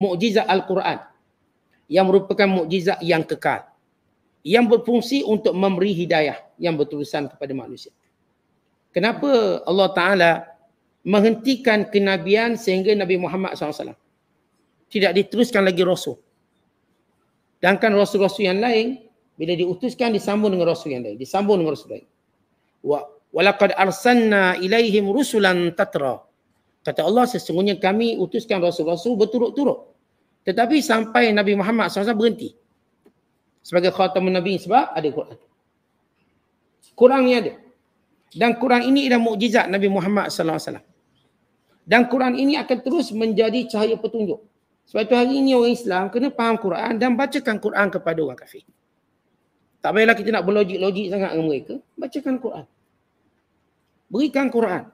mukjizat al-Quran yang merupakan mukjizat yang kekal yang berfungsi untuk memberi hidayah yang berterusan kepada manusia. Kenapa Allah Taala menghentikan kenabian sehingga Nabi Muhammad SAW tidak diteruskan lagi rasul. Sedangkan rasul-rasul yang lain bila diutuskan disambung dengan rasul yang lain, disambung dengan rasul lain. Wa walaqad arsalna ilaihim rusulan tatra. Kata Allah sesungguhnya kami utuskan rasul-rasul berturut-turut. Tetapi sampai Nabi Muhammad SAW berhenti. Sebagai khatamun Nabi sebab ada Quran. Quran ni ada. Dan Quran ini adalah mukjizat Nabi Muhammad SAW. Dan Quran ini akan terus menjadi cahaya petunjuk. Sebab itu hari ini orang Islam kena faham Quran dan bacakan Quran kepada orang kafir. Tak payahlah kita nak berlogik-logik sangat dengan mereka. Bacakan Quran. Berikan Quran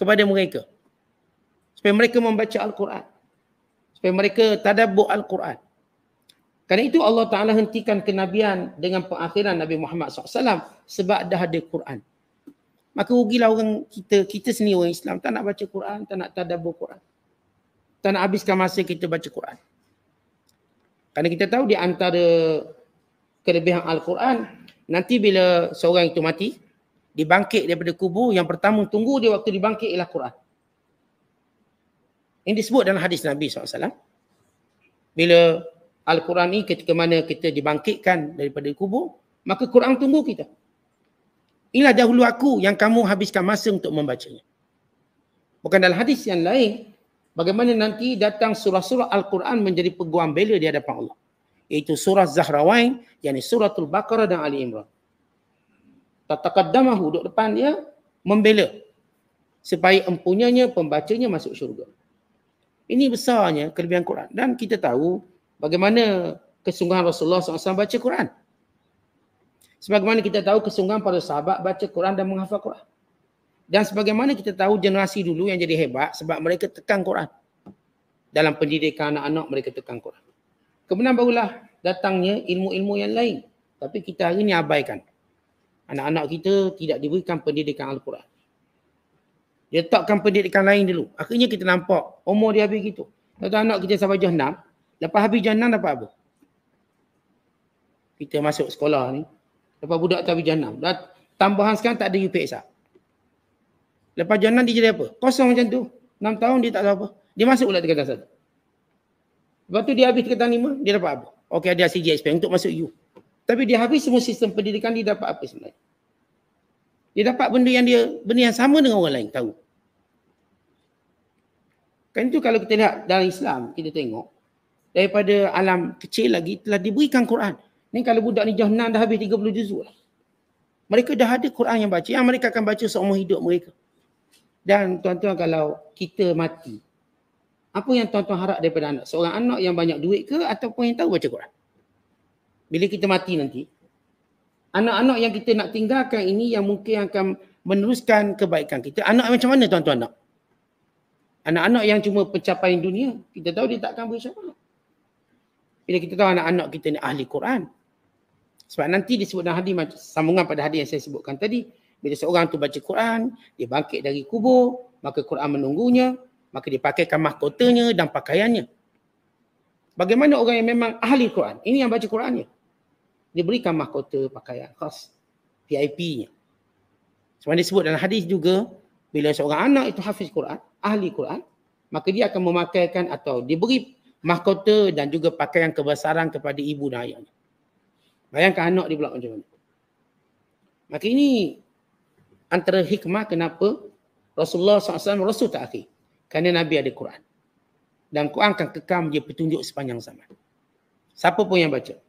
kepada mereka supaya mereka membaca Al-Quran. Supaya mereka tadabbur Al-Quran. Karena itu Allah Ta'ala hentikan kenabian dengan pengakhiran Nabi Muhammad SAW sebab dah ada Quran. Maka rugilah orang kita, kita sendiri orang Islam tak nak baca Quran, tak nak tadabur Quran. Tak nak habiskan masa kita baca Quran. Karena kita tahu di antara kelebihan Al-Quran, nanti bila seorang itu mati, dibangkit daripada kubur, yang pertama tunggu dia waktu dibangkit ialah Quran. Ini disebut dalam hadis Nabi SAW. Bila Al-Quran ni ketika mana kita dibangkitkan daripada kubur, maka Quran tunggu kita. Inilah dahulu aku yang kamu habiskan masa untuk membacanya. Bukan dalam hadis yang lain, bagaimana nanti datang surah-surah Al-Quran menjadi peguam bela di hadapan Allah. Iaitu surah Zahrawain, yakni suratul Baqarah dan Ali Imran. Tataqaddamahu, duduk depan dia, membela. Supaya empunyanya, pembacanya masuk syurga. Ini besarnya kelebihan Quran. Dan kita tahu bagaimana kesungguhan Rasulullah SAW baca Quran. Sebagaimana kita tahu kesungguhan para sahabat baca Quran dan menghafal Quran. Dan sebagaimana kita tahu generasi dulu yang jadi hebat sebab mereka tekan Quran. Dalam pendidikan anak-anak mereka tekan Quran. Kemudian barulah datangnya ilmu-ilmu yang lain. Tapi kita hari ini abaikan. Anak-anak kita tidak diberikan pendidikan Al-Quran. Dia takkan pendidikan lain dulu. Akhirnya kita nampak umur dia habis gitu. Tuan-tuan anak kita sampai jah 6. Lepas habis jah 6 dapat apa? Kita masuk sekolah ni. Lepas budak tu habis jah 6. Dah tambahan sekarang tak ada UPS lah. Lepas jah 6 dia jadi apa? Kosong macam tu. 6 tahun dia tak tahu apa. Dia masuk pula tingkatan satu. Lepas tu dia habis tingkatan 5, dia dapat apa? Okey ada CGSP untuk masuk U. Tapi dia habis semua sistem pendidikan dia dapat apa sebenarnya? dia dapat benda yang dia benda yang sama dengan orang lain tahu kan itu kalau kita lihat dalam Islam kita tengok daripada alam kecil lagi telah diberikan Quran ni kalau budak ni jahannam dah habis 30 juzuk mereka dah ada Quran yang baca yang mereka akan baca seumur hidup mereka dan tuan-tuan kalau kita mati apa yang tuan-tuan harap daripada anak seorang anak yang banyak duit ke ataupun yang tahu baca Quran bila kita mati nanti anak-anak yang kita nak tinggalkan ini yang mungkin akan meneruskan kebaikan kita. Anak macam mana tuan-tuan nak? Anak-anak yang cuma pencapaian dunia, kita tahu dia takkan boleh syafaat. Bila kita tahu anak-anak kita ni ahli Quran. Sebab nanti disebut dalam hadis, sambungan pada hadis yang saya sebutkan tadi. Bila seorang tu baca Quran, dia bangkit dari kubur, maka Quran menunggunya, maka dia pakaikan mahkotanya dan pakaiannya. Bagaimana orang yang memang ahli Quran? Ini yang baca Qurannya diberikan mahkota pakaian khas VIP-nya. Sebab disebut dalam hadis juga, bila seorang anak itu hafiz Quran, ahli Quran, maka dia akan memakaikan atau diberi mahkota dan juga pakaian kebesaran kepada ibu dan ayahnya. Bayangkan anak dia pula macam mana. Maka ini antara hikmah kenapa Rasulullah SAW Rasul tak akhir. Kerana Nabi ada Quran. Dan Quran akan kekal menjadi petunjuk sepanjang zaman. Siapa pun yang baca.